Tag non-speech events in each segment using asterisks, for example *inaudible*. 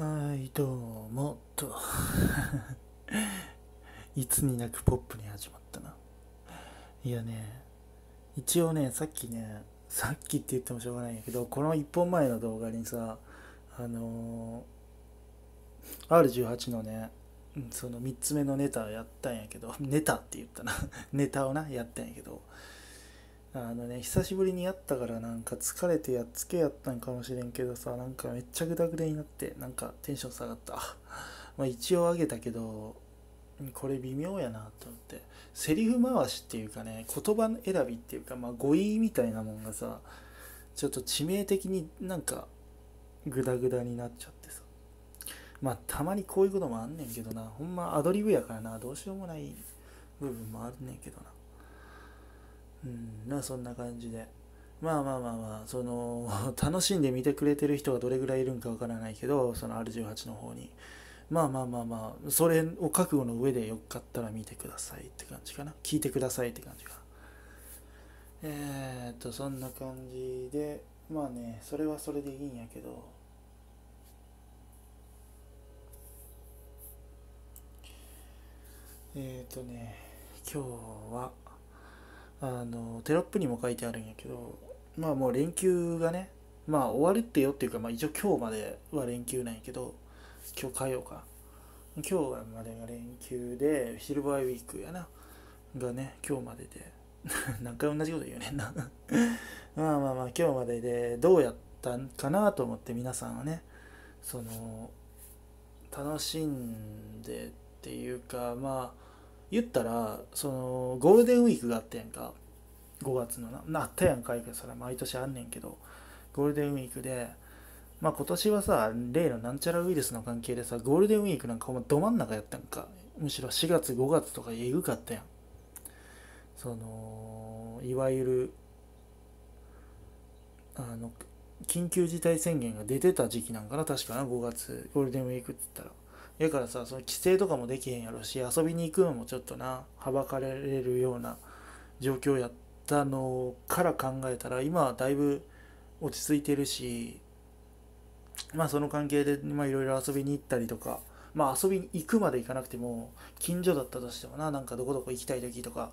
はい、どうも、と。*laughs* いつになくポップに始まったな。いやね、一応ね、さっきね、さっきって言ってもしょうがないんやけど、この1本前の動画にさ、あのー、R18 のね、その3つ目のネタをやったんやけど、ネタって言ったな。*laughs* ネタをな、やったんやけど、あのね久しぶりにやったからなんか疲れてやっつけやったんかもしれんけどさなんかめっちゃグダグダになってなんかテンション下がった *laughs* まあ一応上げたけどこれ微妙やなと思ってセリフ回しっていうかね言葉選びっていうかまあ語彙みたいなもんがさちょっと致命的になんかグダグダになっちゃってさまあたまにこういうこともあんねんけどなほんまアドリブやからなどうしようもない部分もあんねんけどなうんまあそんな感じでまあまあまあまあその *laughs* 楽しんで見てくれてる人がどれぐらいいるんかわからないけどその R18 の方にまあまあまあまあそれを覚悟の上でよかったら見てくださいって感じかな聞いてくださいって感じかなえー、っとそんな感じでまあねそれはそれでいいんやけどえー、っとね今日はあのテロップにも書いてあるんやけどまあもう連休がねまあ終わるってよっていうか、まあ、一応今日までは連休なんやけど今日火曜か今日までが連休でシルバーウィークやながね今日までで *laughs* 何回同じこと言うねんな *laughs* まあまあまあ今日まででどうやったんかなと思って皆さんはねその楽しんでっていうかまあ言ったらそのゴールデンウィークがあったやんか5月のななったやんかいけそれ毎年あんねんけどゴールデンウィークでまあ今年はさ例のなんちゃらウイルスの関係でさゴールデンウィークなんかほんまど真ん中やったんかむしろ4月5月とかえぐかったやんそのいわゆるあの緊急事態宣言が出てた時期なんかな確かな5月ゴールデンウィークって言ったらやからさその帰省とかもできへんやろし遊びに行くのもちょっとなはばかれるような状況やったのから考えたら今はだいぶ落ち着いてるしまあその関係でいろいろ遊びに行ったりとかまあ遊びに行くまで行かなくても近所だったとしてもななんかどこどこ行きたい時とか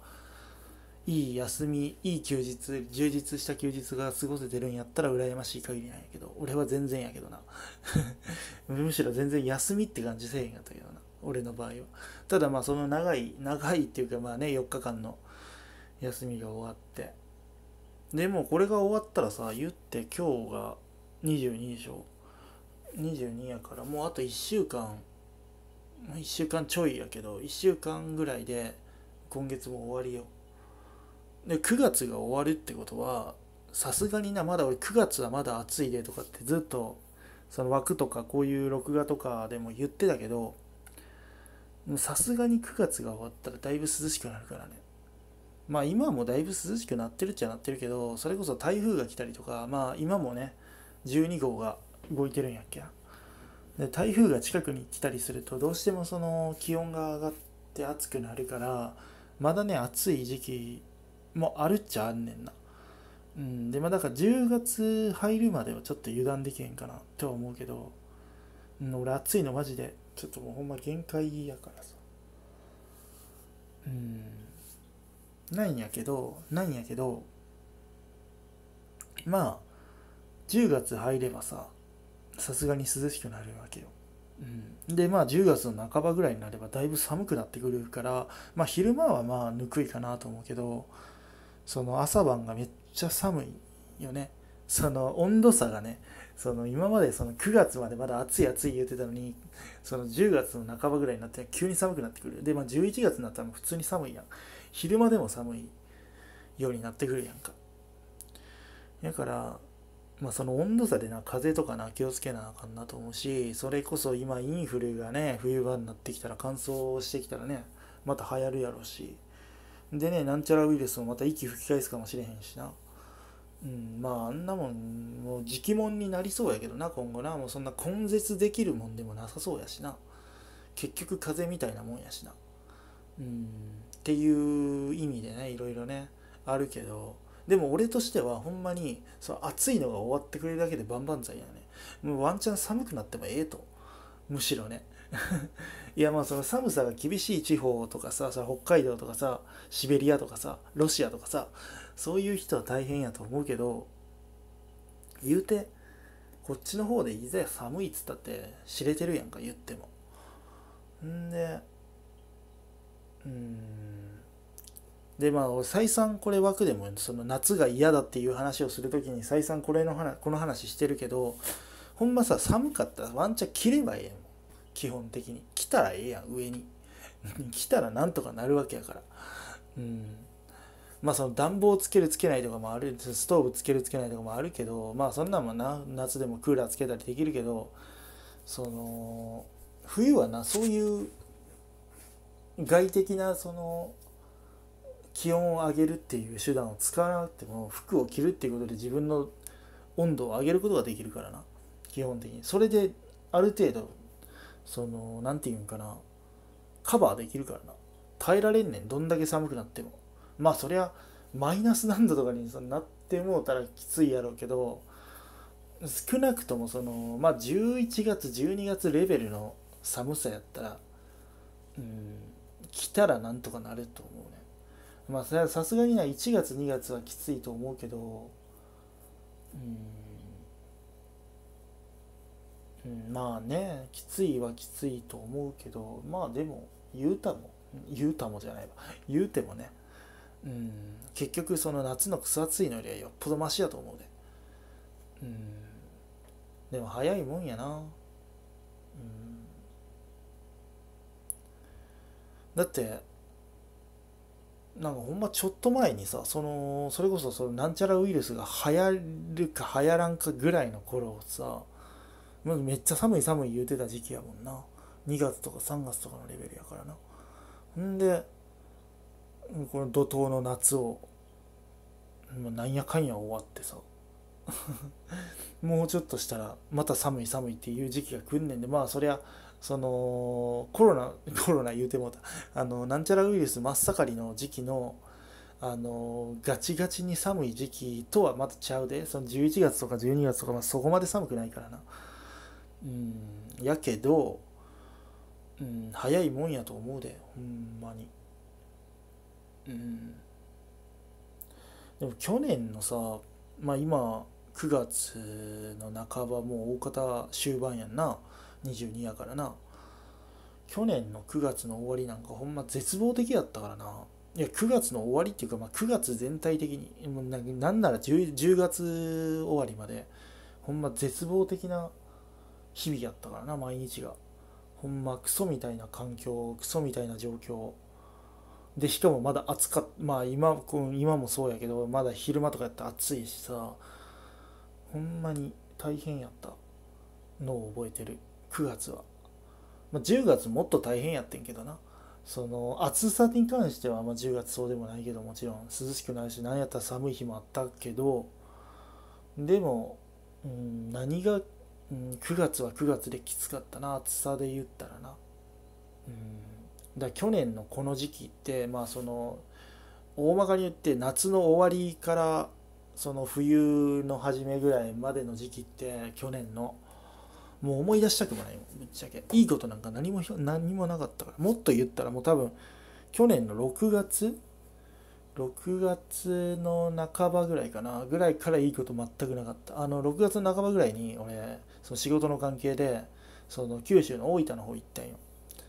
いい休みいい休日充実した休日が過ごせてるんやったら羨ましい限りなんやけど俺は全然やけどな *laughs* むしろ全然休みって感じせえへんやったけどな俺の場合はただまあその長い長いっていうかまあね4日間の休みが終わってでもこれが終わったらさ言って今日が22でしょ22やからもうあと1週間1週間ちょいやけど1週間ぐらいで今月も終わりよで9月が終わるってことはさすがになまだ俺9月はまだ暑いでとかってずっとその枠とかこういう録画とかでも言ってたけどさすがに9月が終わったらだいぶ涼しくなるからねまあ今もだいぶ涼しくなってるっちゃなってるけどそれこそ台風が来たりとかまあ今もね12号が動いてるんやっけで台風が近くに来たりするとどうしてもその気温が上がって暑くなるからまだね暑い時期もあるっちゃあんねんな。うん、でまあだから10月入るまではちょっと油断できへんかなとは思うけど、うん、俺暑いのマジでちょっともうほんま限界やからさうんないんやけどないんやけどまあ10月入ればささすがに涼しくなるわけよ、うん、でまあ10月の半ばぐらいになればだいぶ寒くなってくるからまあ昼間はまあぬくいかなと思うけどその朝晩がめっちゃ寒いよねその温度差がねその今までその9月までまだ暑い暑い言うてたのにその10月の半ばぐらいになって急に寒くなってくるで、まあ、11月になったらもう普通に寒いやん昼間でも寒いようになってくるやんかだからまあ、その温度差でな風邪とかな気をつけなあかんなと思うしそれこそ今インフルがね冬場になってきたら乾燥してきたらねまた流行るやろうしでね、なんちゃらウイルスもまた息吹き返すかもしれへんしな。うん、まああんなもん、もう直問になりそうやけどな、今後な。もうそんな根絶できるもんでもなさそうやしな。結局風邪みたいなもんやしな。うん、っていう意味でね、いろいろね、あるけど。でも俺としてはほんまにそう暑いのが終わってくれるだけでバンバン剤やね。もうワンチャン寒くなってもええと。むしろね。*laughs* いやまあその寒さが厳しい地方とかさそ北海道とかさシベリアとかさロシアとかさそういう人は大変やと思うけど言うてこっちの方でいざ寒いっつったって知れてるやんか言っても。んでうんでまあ再三これ枠でもその夏が嫌だっていう話をする時に再三これの話この話してるけどほんまさ寒かったらワンチャン切ればええやん基本的に来たらええやん上に *laughs* 来たらなんとかなるわけやからうんまあその暖房つけるつけないとかもあるストーブつけるつけないとかもあるけどまあそんなんもな夏でもクーラーつけたりできるけどその冬はなそういう外的なその気温を上げるっていう手段を使わなくても服を着るっていうことで自分の温度を上げることができるからな基本的にそれである程度その何て言うんかなカバーできるからな耐えられんねんどんだけ寒くなってもまあそりゃマイナス何度とかになってもうたらきついやろうけど少なくともそのまあ11月12月レベルの寒さやったらうん来たらなんとかなると思うねまあさすがにな1月2月はきついと思うけどうんまあねきついはきついと思うけどまあでも言うたも言うたもじゃないわ言うてもね、うん、結局その夏の草暑いのよりはよっぽどマシやと思うで、うん、でも早いもんやな、うん、だってなんかほんまちょっと前にさそのそれこそそのなんちゃらウイルスが流行るか流行らんかぐらいの頃さめっちゃ寒い寒い言うてた時期やもんな2月とか3月とかのレベルやからなほんでこの怒涛の夏をなんやかんや終わってさ *laughs* もうちょっとしたらまた寒い寒いっていう時期が来んねんでまあそりゃそのコロナ *laughs* コロナ言うてもうたあのなんちゃらウイルス真っ盛りの時期のあのガチガチに寒い時期とはまたちゃうでその11月とか12月とか、まあ、そこまで寒くないからな。うんやけど、うん、早いもんやと思うでほんまにうんでも去年のさまあ今9月の半ばもう大方終盤やんな22やからな去年の9月の終わりなんかほんま絶望的やったからないや9月の終わりっていうか、まあ、9月全体的にもうなんなら 10, 10月終わりまでほんま絶望的な日々やったからな毎日がほんまクソみたいな環境クソみたいな状況でしかもまだ暑かまあ今今もそうやけどまだ昼間とかやったら暑いしさほんまに大変やったのを覚えてる9月は、まあ、10月もっと大変やってんけどなその暑さに関しては、まあ、10月そうでもないけどもちろん涼しくないし何やったら寒い日もあったけどでも、うん、何がうん、9月は9月できつかったな暑さで言ったらな。うん、だ去年のこの時期ってまあその大まかに言って夏の終わりからその冬の初めぐらいまでの時期って去年のもう思い出したくもないぶっちゃけいいことなんか何も何もなかったからもっと言ったらもう多分去年の6月6月の半ばぐらいかなぐらいからいいこと全くなかったあの6月の半ばぐらいに俺その仕事の関係でその九州の大分の方行ったんよ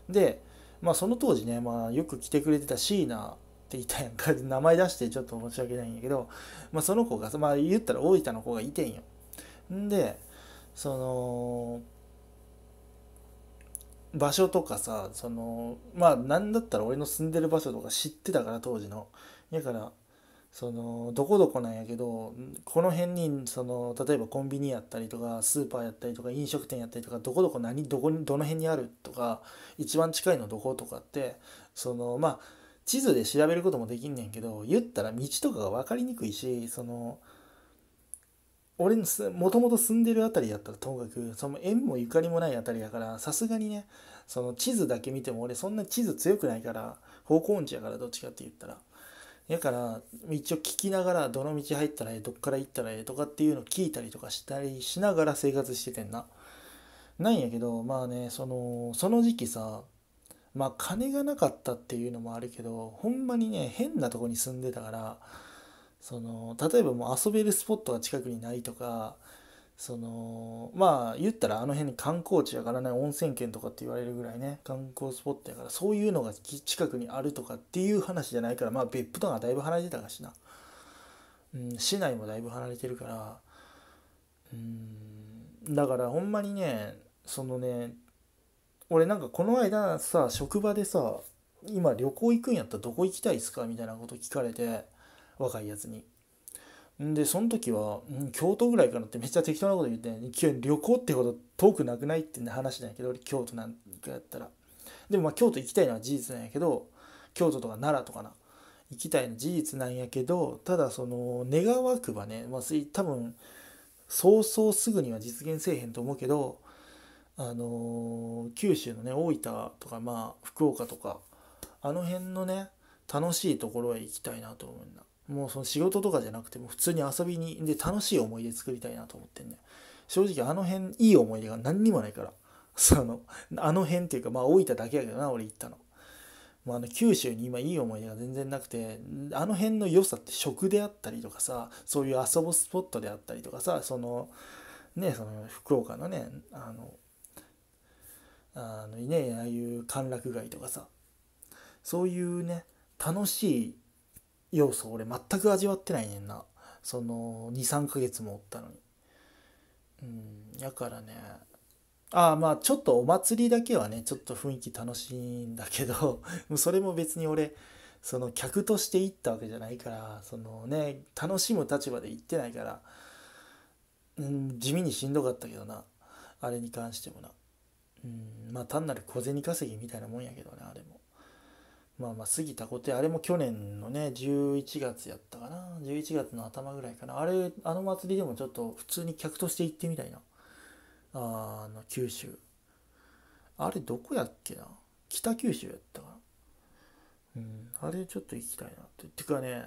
で、まあ、その当時ね、まあ、よく来てくれてた椎名っていたやんか *laughs* 名前出してちょっと申し訳ないんやけど、まあ、その子が、まあ、言ったら大分の子がいてんよんでその場所とかさそのまあ何だったら俺の住んでる場所とか知ってたから当時のやからそのどこどこなんやけどこの辺にその例えばコンビニやったりとかスーパーやったりとか飲食店やったりとかどこどこ何どこにどの辺にあるとか一番近いのどことかってそのまあ地図で調べることもできんねんけど言ったら道とかが分かりにくいしその俺のもともと住んでる辺りやったらともかくその縁もゆかりもない辺りやからさすがにねその地図だけ見ても俺そんな地図強くないから方向音痴やからどっちかって言ったら。やから一応聞きながらどの道入ったらええどっから行ったらええとかっていうのを聞いたりとかしたりしながら生活しててんな。なんやけどまあねそのその時期さまあ金がなかったっていうのもあるけどほんまにね変なとこに住んでたからその例えばもう遊べるスポットが近くにないとかそのまあ言ったらあの辺に観光地やからね温泉圏とかって言われるぐらいね観光スポットやからそういうのが近くにあるとかっていう話じゃないからまあ別府とかだいぶ離れてたかしな、うん、市内もだいぶ離れてるからうんだからほんまにねそのね俺なんかこの間さ職場でさ今旅行行くんやったらどこ行きたいっすかみたいなこと聞かれて若いやつに。でその時は、うん、京都ぐらいかなってめっちゃ適当なこと言って旅行ってほど遠くなくないって話なんやけど俺京都なんかやったらでもまあ京都行きたいのは事実なんやけど京都とか奈良とかな行きたいの事実なんやけどただその願わくばね、まあ、多分そうそうすぐには実現せえへんと思うけどあのー、九州のね大分とかまあ福岡とかあの辺のね楽しいところへ行きたいなと思うんだ。もうその仕事とかじゃなくても普通に遊びにで楽しい思い出作りたいなと思ってんね正直あの辺いい思い出が何にもないから *laughs* そのあの辺っていうかまあ大分だけやけどな俺行ったの,、もうあの九州に今いい思い出が全然なくてあの辺の良さって食であったりとかさそういう遊ぶスポットであったりとかさそのねその福岡のねあのあのねああいう歓楽街とかさそういうね楽しい要素俺全く味わってないねんなその23ヶ月もおったのにうんやからねああまあちょっとお祭りだけはねちょっと雰囲気楽しいんだけど *laughs* それも別に俺その客として行ったわけじゃないからそのね楽しむ立場で行ってないから、うん、地味にしんどかったけどなあれに関してもな、うん、まあ単なる小銭稼ぎみたいなもんやけどねあれも。まあまあ過ぎたことあれも去年のね11月やったかな11月の頭ぐらいかなあれあの祭りでもちょっと普通に客として行ってみたいなあの九州あれどこやっけな北九州やったかなうんあれちょっと行きたいなってっていうかね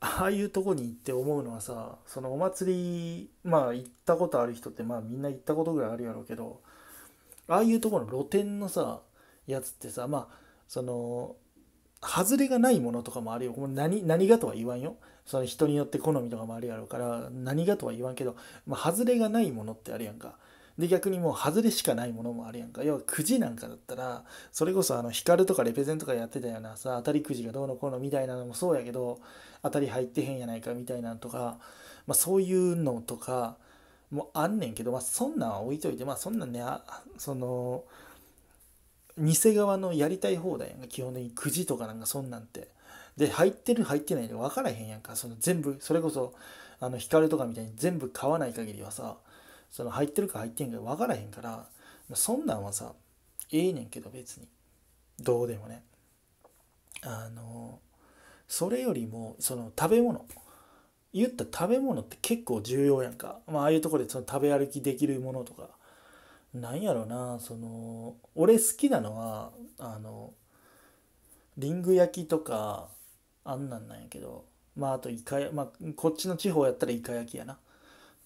ああいうとこに行って思うのはさそのお祭りまあ行ったことある人ってまあみんな行ったことぐらいあるやろうけどああいうとこの露店のさやつってさまあその外れがないものとかもあるよ。何何がとは言わんよ。その人によって好みとかもあるやろうから、何がとは言わんけど、まあ、外れがないものってあるやんか。で、逆にもう外れしかないものもあるやんか。要はくじなんかだったら、それこそあの、光とかレペゼンとかやってたようなさ、当たりくじがどうのこうのみたいなのもそうやけど、当たり入ってへんやないかみたいなのとか、まあ、そういうのとか、もあんねんけど、まあ、そんなん置いといて、まあ、そんなんね、その、偽側のやりたい放題やんか基本的にくじとかなんかそんなんてで入ってる入ってないで分からへんやんかその全部それこそあの光とかみたいに全部買わない限りはさその入ってるか入ってんか分からへんからそんなんはさええねんけど別にどうでもねあのそれよりもその食べ物言った食べ物って結構重要やんか、まあ、ああいうとこでその食べ歩きできるものとかなんやろなその俺好きなのはあのリング焼きとかあんなんなんやけどまああとイカまあこっちの地方やったらイカ焼きやな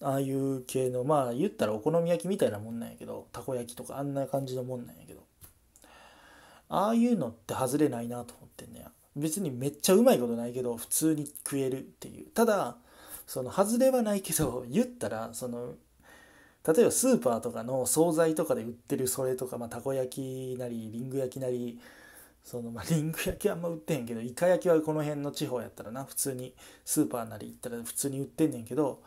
ああいう系のまあ言ったらお好み焼きみたいなもんなんやけどたこ焼きとかあんな感じのもんなんやけどああいうのって外れないなと思ってんねや別にめっちゃうまいことないけど普通に食えるっていうただその外れはないけど言ったらその例えばスーパーとかの惣菜とかで売ってるそれとか、まあ、たこ焼きなりリング焼きなりその、まあ、リング焼きはあんま売ってへんけどイカ焼きはこの辺の地方やったらな普通にスーパーなり行ったら普通に売ってんねんけど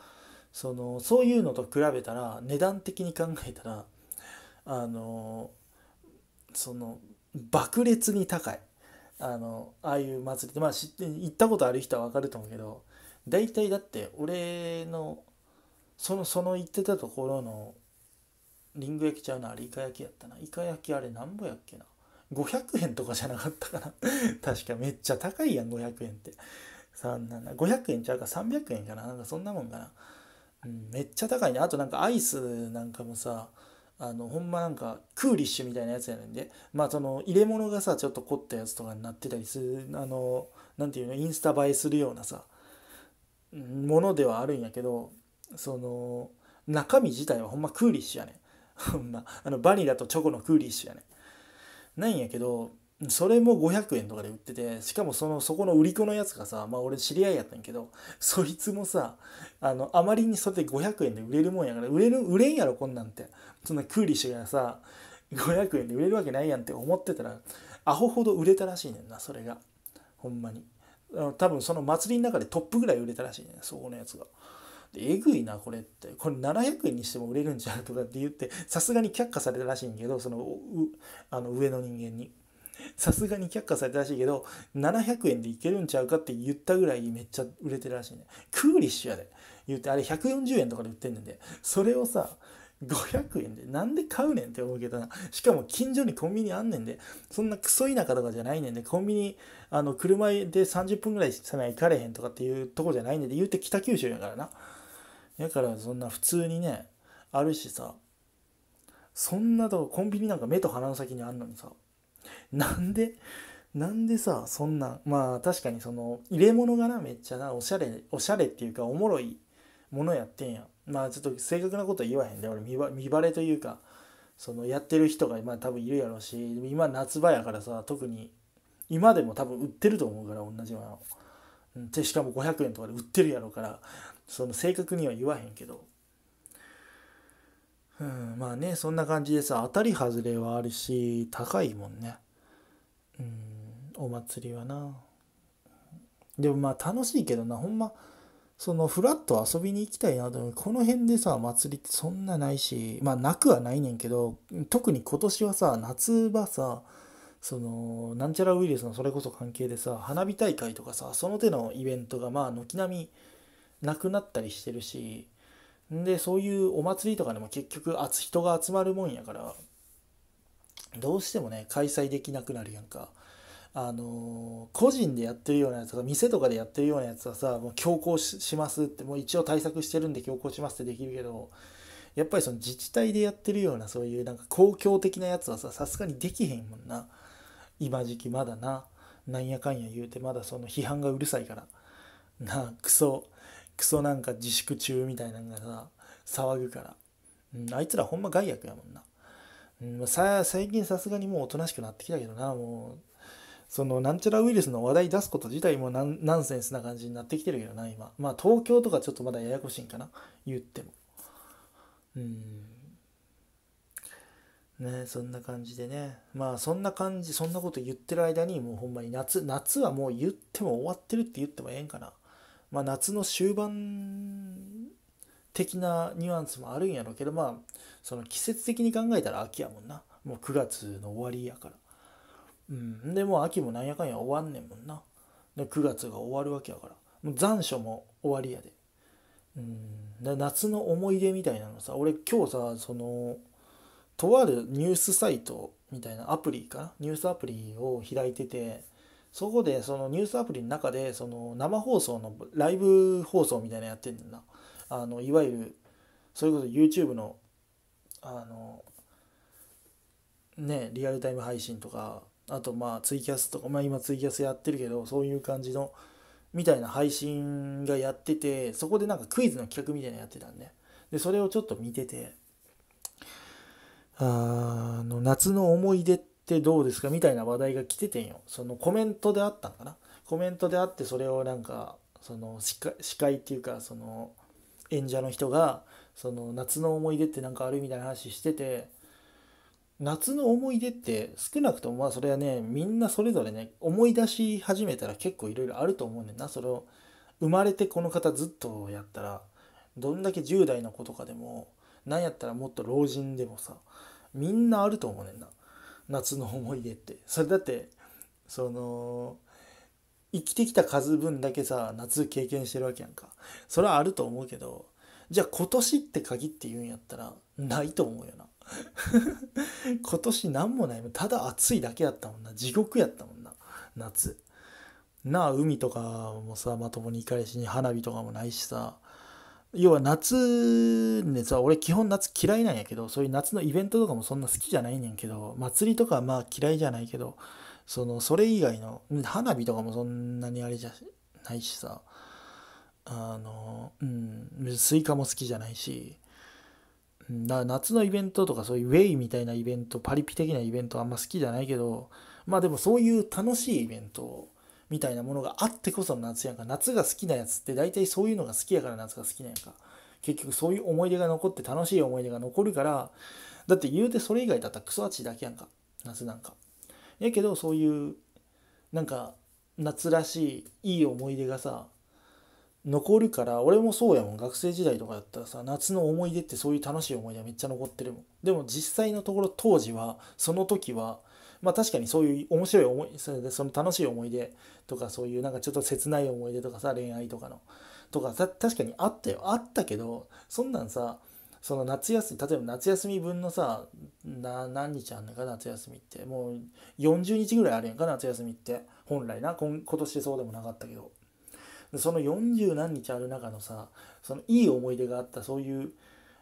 そのそういうのと比べたら値段的に考えたらあのその爆裂に高いあのああいう祭りってまあ知って行ったことある人は分かると思うけど大体だって俺のそのその言ってたところのリング焼きちゃうなあれイカ焼きやったなイカ焼きあれなんぼやっけな500円とかじゃなかったかな *laughs* 確かめっちゃ高いやん500円ってさなんだ500円ちゃうか300円かななんかそんなもんかな、うん、めっちゃ高いねあとなんかアイスなんかもさあのほんまなんかクーリッシュみたいなやつやねんでまあその入れ物がさちょっと凝ったやつとかになってたりするあの何ていうのインスタ映えするようなさものではあるんやけどその中身自体はほんまクーリッシュやねんほんまあのバニラとチョコのクーリッシュやねんなんやけどそれも500円とかで売っててしかもそのそこの売り子のやつがさまあ俺知り合いやったんやけどそいつもさあのあまりにそれで500円で売れるもんやから売れる売れんやろこんなんてそんなクーリッシュがさ500円で売れるわけないやんって思ってたらアホほど売れたらしいねんなそれがほんまに多分その祭りの中でトップぐらい売れたらしいねそこのやつがえぐいなこれってこれ700円にしても売れるんちゃうとかって言ってさすがに却下されたらしいんけどそのうあの上の人間にさすがに却下されたらしいけど700円でいけるんちゃうかって言ったぐらいめっちゃ売れてるらしいねクーリッシュやで言ってあれ140円とかで売ってんねんでそれをさ500円でなんで買うねんって思うけどなしかも近所にコンビニあんねんでそんなクソ田舎とかじゃないねんでコンビニあの車で30分ぐらいしか行かれへんとかっていうとこじゃないねんで言うて北九州やからなやからそんな普通にねあるしさそんなとこコンビニなんか目と鼻の先にあんのにさなんでなんでさそんなまあ確かにその入れ物がなめっちゃなおしゃれおしゃれっていうかおもろいものやってんやまあちょっと正確なこと言わへんで俺見ば見バレというかそのやってる人が今多分いるやろうし今夏場やからさ特に今でも多分売ってると思うから同じようなの。でしかも500円とかで売ってるやろうからその正確には言わへんけどうんまあねそんな感じでさ当たり外れはあるし高いもんねうんお祭りはなでもまあ楽しいけどなほんまそのフラッと遊びに行きたいなと思うこの辺でさ祭りってそんなないしまあなくはないねんけど特に今年はさ夏場さそのなんちゃらウイルスのそれこそ関係でさ花火大会とかさその手のイベントがまあ軒並みなくなったりしてるしでそういうお祭りとかでも結局人が集まるもんやからどうしてもね開催できなくなるやんか。あのー、個人でやってるようなやつが店とかでやってるようなやつはさもう強行しますってもう一応対策してるんで強行しますってできるけどやっぱりその自治体でやってるようなそういうなんか公共的なやつはささすがにできへんもんな今時期まだななんやかんや言うてまだその批判がうるさいからなあクソクソなんか自粛中みたいなのがさ騒ぐから、うん、あいつらほんま害悪やもんな、うん、さ最近さすがにもうおとなしくなってきたけどなもうそのなんちゃらウイルスの話題出すこと自体もナンセンスな感じになってきてるけどな今まあ東京とかちょっとまだややこしいんかな言ってもうんねそんな感じでねまあそんな感じそんなこと言ってる間にもうほんまに夏夏はもう言っても終わってるって言ってもええんかなまあ、夏の終盤的なニュアンスもあるんやろうけどまあその季節的に考えたら秋やもんなもう9月の終わりやからうんでもう秋もなんやかんや終わんねんもんなで9月が終わるわけやからもう残暑も終わりやでうんで夏の思い出みたいなのさ俺今日さそのとあるニュースサイトみたいなアプリかなニュースアプリを開いててそこでそのニュースアプリの中でその生放送のライブ放送みたいなやってんだよなあのいわゆるそれこそ YouTube のあのねリアルタイム配信とかあとまあツイキャスとかまあ今ツイキャスやってるけどそういう感じのみたいな配信がやっててそこでなんかクイズの企画みたいなのやってたんででそれをちょっと見ててあの夏の思い出ってってどうですかみたいな話題が来ててんよそのコメントであったんかなコメントであってそれをなんかその司会っていうかその演者の人がその夏の思い出って何かあるみたいな話してて夏の思い出って少なくともまあそれはねみんなそれぞれね思い出し始めたら結構いろいろあると思うねんなそれを生まれてこの方ずっとやったらどんだけ10代の子とかでもなんやったらもっと老人でもさみんなあると思うねんな夏の思い出ってそれだってその生きてきた数分だけさ夏経験してるわけやんかそれはあると思うけどじゃあ今年って限って言うんやったらないと思うよな *laughs* 今年何もないただ暑いだけやったもんな地獄やったもんな夏なあ海とかもさまともに行かれしに花火とかもないしさ要は夏ねさ俺基本夏嫌いなんやけどそういう夏のイベントとかもそんな好きじゃないねんけど祭りとかまあ嫌いじゃないけどそのそれ以外の花火とかもそんなにあれじゃないしさあのうんスイカも好きじゃないしだから夏のイベントとかそういうウェイみたいなイベントパリピ的なイベントあんま好きじゃないけどまあでもそういう楽しいイベントみたいなものがあってこその夏やんか夏が好きなやつって大体そういうのが好きやから夏が好きなんやんか結局そういう思い出が残って楽しい思い出が残るからだって言うてそれ以外だったらクソアチだけやんか夏なんかやけどそういうなんか夏らしいいい思い出がさ残るから俺もそうやもん学生時代とかだったらさ夏の思い出ってそういう楽しい思い出はめっちゃ残ってるもんでも実際のところ当時はその時はまあ確かにそういう面白い思いそれでその楽しい思い出とかそういうなんかちょっと切ない思い出とかさ恋愛とかのとか確かにあったよあったけどそんなんさその夏休み例えば夏休み分のさ何日あんのか夏休みってもう40日ぐらいあるやんか夏休みって本来な今今年そうでもなかったけどその40何日ある中のさそのいい思い出があったそういう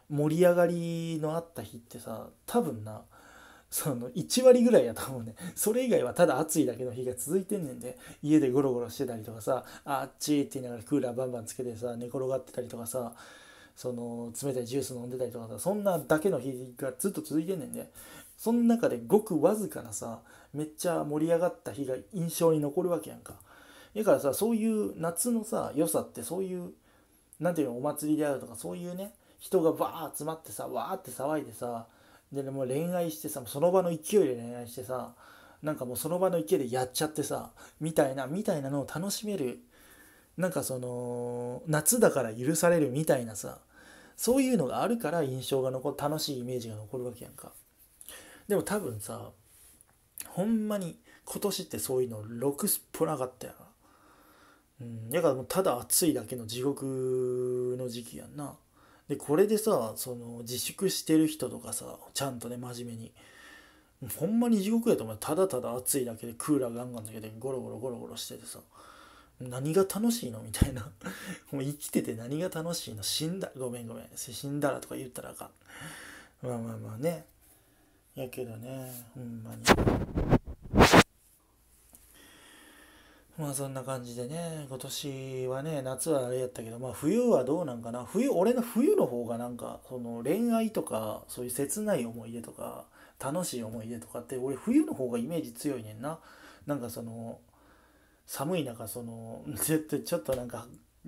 盛り上がりのあった日ってさ多分なその1割ぐらいやと思うね *laughs* それ以外はただ暑いだけの日が続いてんねんで家でゴロゴロしてたりとかさあっちって言いながらクーラーバンバンつけてさ寝転がってたりとかさその冷たいジュース飲んでたりとかさそんなだけの日がずっと続いてんねんでその中でごくわずかなさめっちゃ盛り上がった日が印象に残るわけやんかだからさそういう夏のさ良さってそういう何ていうのお祭りであるとかそういうね人がバー集まってさわーって騒いでさでもう恋愛してさその場の勢いで恋愛してさなんかもうその場の勢いでやっちゃってさみたいなみたいなのを楽しめるなんかその夏だから許されるみたいなさそういうのがあるから印象が残る楽しいイメージが残るわけやんかでも多分さほんまに今年ってそういうのろくすっぽなかったやなうんやからもうただ暑いだけの地獄の時期やんなでこれでさその自粛してる人とかさちゃんとね真面目にほんまに地獄やと思うただただ暑いだけでクーラーガンガンだけでゴロゴロゴロゴロしててさ何が楽しいのみたいな *laughs* もう生きてて何が楽しいの死んだごめんごめん死んだらとか言ったらあかんまあまあまあねやけどねほんまに。まあそんな感じでね、今年はね、夏はあれやったけど、まあ冬はどうなんかな、冬、俺の冬の方がなんか、その恋愛とか、そういう切ない思い出とか、楽しい思い出とかって、俺冬の方がイメージ強いねんな。なんかその、寒い中、その、絶対ちょっとなんか、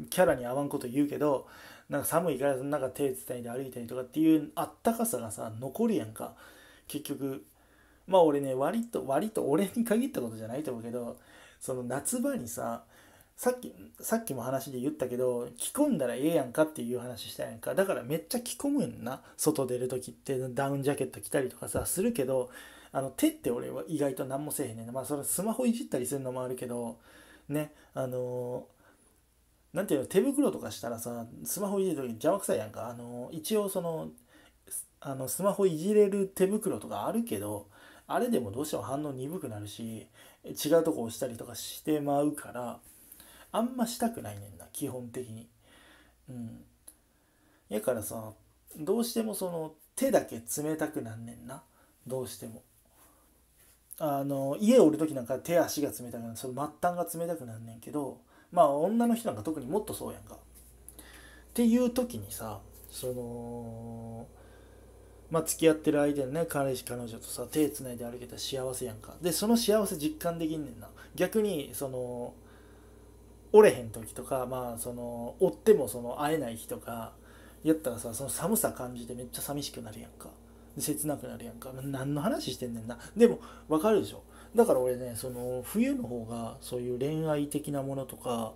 キャラに合わんこと言うけど、なんか寒いから、なんか手伝いで歩いたりとかっていうあったかさがさ、残るやんか。結局、まあ俺ね、割と、割と俺に限ったことじゃないと思うけど、その夏場にささっきさっきも話で言ったけど着込んだらええやんかっていう話したやんかだからめっちゃ着込むんな外出る時ってダウンジャケット着たりとかさするけどあの手って俺は意外と何もせえへんねんまあそれスマホいじったりするのもあるけどねあのー、なんていうの手袋とかしたらさスマホいじる時邪魔くさいやんかあの一応そのあのスマホいじれる手袋とかあるけどあれでもどうしても反応鈍くなるし違うとこ押したりとかしてまうからあんましたくないねんな基本的にうんやからさどうしてもその手だけ冷たくなんねんなどうしてもあの家おる時なんか手足が冷たくなるその末端が冷たくなんねんけどまあ女の人なんか特にもっとそうやんかっていう時にさそのまあ、付き合ってる間にね彼氏彼女とさ手つないで歩けたら幸せやんかでその幸せ実感できんねんな逆にその折れへん時とかまあその折ってもその会えない日とかやったらさその寒さ感じてめっちゃ寂しくなるやんか切なくなるやんか何の話してんねんなでも分かるでしょだから俺ねその冬の方がそういう恋愛的なものとか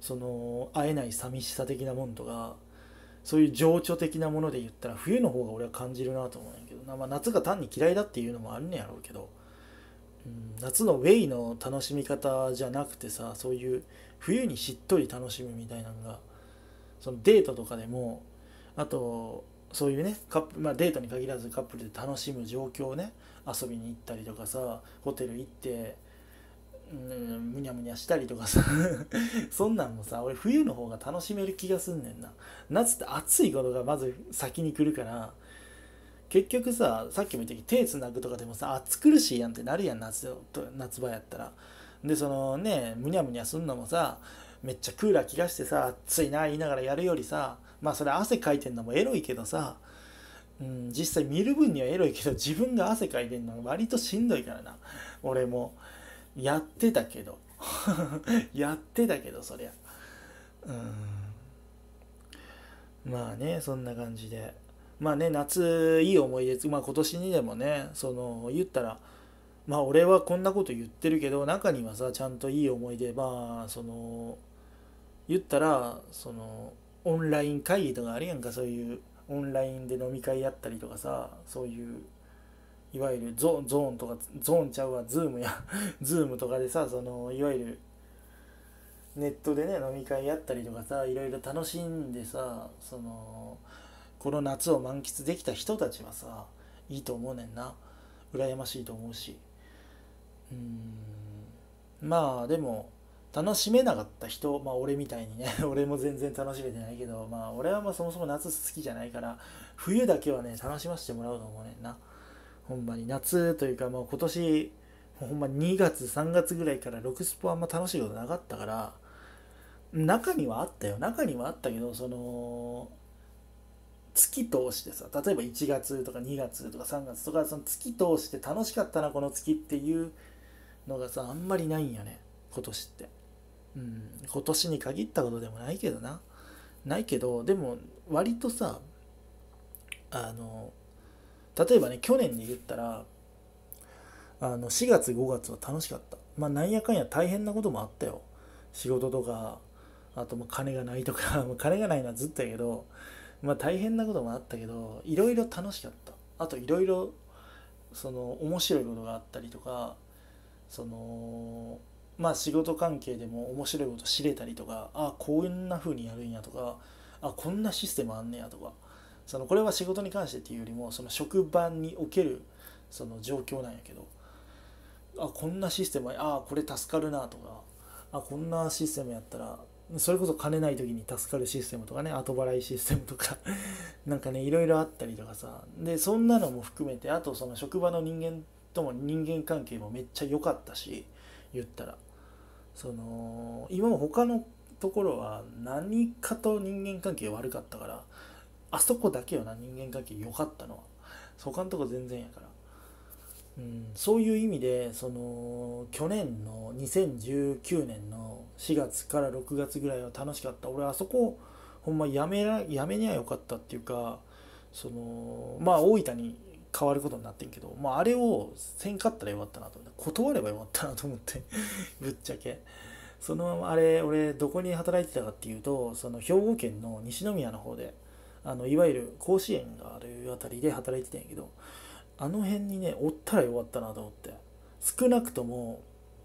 その会えない寂しさ的なもんとかそういう情緒的なもので言ったら冬の方が俺は感じるなと思うんやけどな、まあ、夏が単に嫌いだっていうのもあるんやろうけど、うん、夏のウェイの楽しみ方じゃなくてさそういう冬にしっとり楽しむみたいなのがそのデートとかでもあとそういうねカップ、まあ、デートに限らずカップルで楽しむ状況をね遊びに行ったりとかさホテル行ってむにゃむにゃしたりとかさ *laughs* そんなんもさ俺冬の方が楽しめる気がすんねんな夏って暑いことがまず先に来るから結局ささっきも言ったけど手つなぐとかでもさ暑苦しいやんってなるやん夏夏場やったらでそのねむにゃむにゃすんのもさめっちゃクーラー気がしてさ暑いな言いながらやるよりさまあそれ汗かいてんのもエロいけどさうん、実際見る分にはエロいけど自分が汗かいてんの割としんどいからな俺もやってたけど *laughs* やってたけどそりゃうんまあねそんな感じでまあね夏いい思い出まあ今年にでもねその言ったらまあ俺はこんなこと言ってるけど中にはさちゃんといい思い出まあその言ったらそのオンライン会議とかあるやんかそういうオンラインで飲み会やったりとかさそういういわゆるゾゾーンとかゾーンちゃうわズームや *laughs* ズームとかでさそのいわゆるネットでね飲み会やったりとかさいろいろ楽しんでさそのこの夏を満喫できた人たちはさいいと思うねんな羨ましいと思うしうんまあでも楽しめなかった人まあ俺みたいにね *laughs* 俺も全然楽しめてないけどまあ俺はまあそもそも夏好きじゃないから冬だけはね楽しませてもらうと思うねんな。ほんまに夏というかもう今年ほんま2月3月ぐらいから6スポあんま楽しいことなかったから中にはあったよ中にはあったけどその月通してさ例えば1月とか2月とか3月とかその月通して楽しかったなこの月っていうのがさあんまりないんよね今年ってうん今年に限ったことでもないけどなないけどでも割とさあの例えばね去年で言ったらあの4月5月は楽しかったまあなんやかんや大変なこともあったよ仕事とかあとも金がないとか *laughs* 金がないのはずっとやけどまあ大変なこともあったけどいろいろ楽しかったあといろいろその面白いことがあったりとかそのまあ仕事関係でも面白いこと知れたりとかあこんな風にやるんやとかあこんなシステムあんねやとかそのこれは仕事に関してっていうよりもその職場におけるその状況なんやけどあこんなシステムああこれ助かるなとかあこんなシステムやったらそれこそ金ない時に助かるシステムとかね後払いシステムとか *laughs* なんかねいろいろあったりとかさでそんなのも含めてあとその職場の人間とも人間関係もめっちゃ良かったし言ったらその今も他のところは何かと人間関係悪かったからあそこだけよな人間関係良かったのは他んとこ全然やから、うん、そういう意味でその去年の2019年の4月から6月ぐらいは楽しかった俺あそこほんまやめらやめにはよかったっていうかそのまあ大分に変わることになってんけど、まあ、あれをせんかったらよかったなと思って断ればよかったなと思って *laughs* ぶっちゃけそのままあれ俺どこに働いてたかっていうとその兵庫県の西宮の方であのいわゆる甲子園がある辺りで働いてたんやけどあの辺にねおったらよかったなと思って少なくとも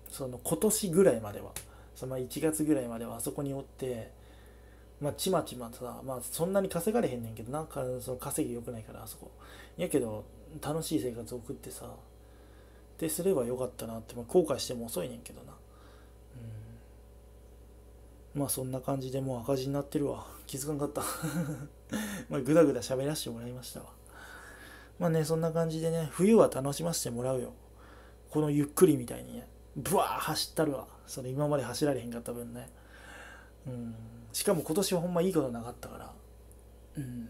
その今年ぐらいまではその1月ぐらいまではあそこにおってまあちまちまさまあそんなに稼がれへんねんけどなんかその稼ぎ良くないからあそこやけど楽しい生活送ってさってすればよかったなって、まあ、後悔しても遅いねんけどなうんまあそんな感じでもう赤字になってるわ気づかんかった *laughs* まあ、ぐだぐだ喋らせてもらいましたわ。まあね、そんな感じでね、冬は楽しませてもらうよ。このゆっくりみたいにね、ブワー走ったるわ。それ今まで走られへんかった分ね。うん。しかも今年はほんまいいことなかったから。うん。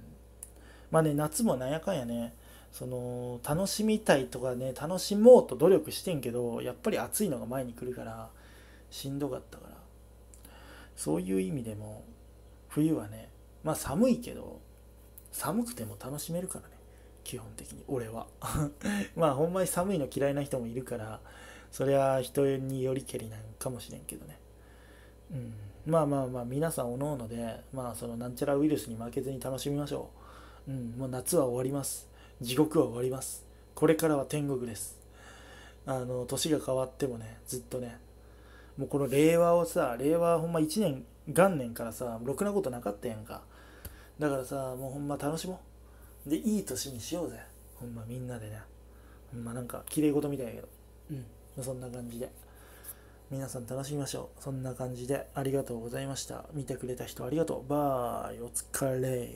まあね、夏もなんやかんやね、その、楽しみたいとかね、楽しもうと努力してんけど、やっぱり暑いのが前に来るから、しんどかったから。そういう意味でも、冬はね、まあ寒いけど、寒くても楽しめるからね。基本的に、俺は。*laughs* まあほんまに寒いの嫌いな人もいるから、そりゃ人によりけりなんかもしれんけどね。うん。まあまあまあ皆さんおのおので、まあそのなんちゃらウイルスに負けずに楽しみましょう。うん、もう夏は終わります。地獄は終わります。これからは天国です。あの、年が変わってもね、ずっとね、もうこの令和をさ、令和ほんま1年、元年からさ、ろくなことなかったやんか。だからさもうほんま楽しもうでいい年にしようぜほんまみんなでねほんまなんかきれい事みたいやけどうんそんな感じで皆さん楽しみましょうそんな感じでありがとうございました見てくれた人ありがとうバイお疲れ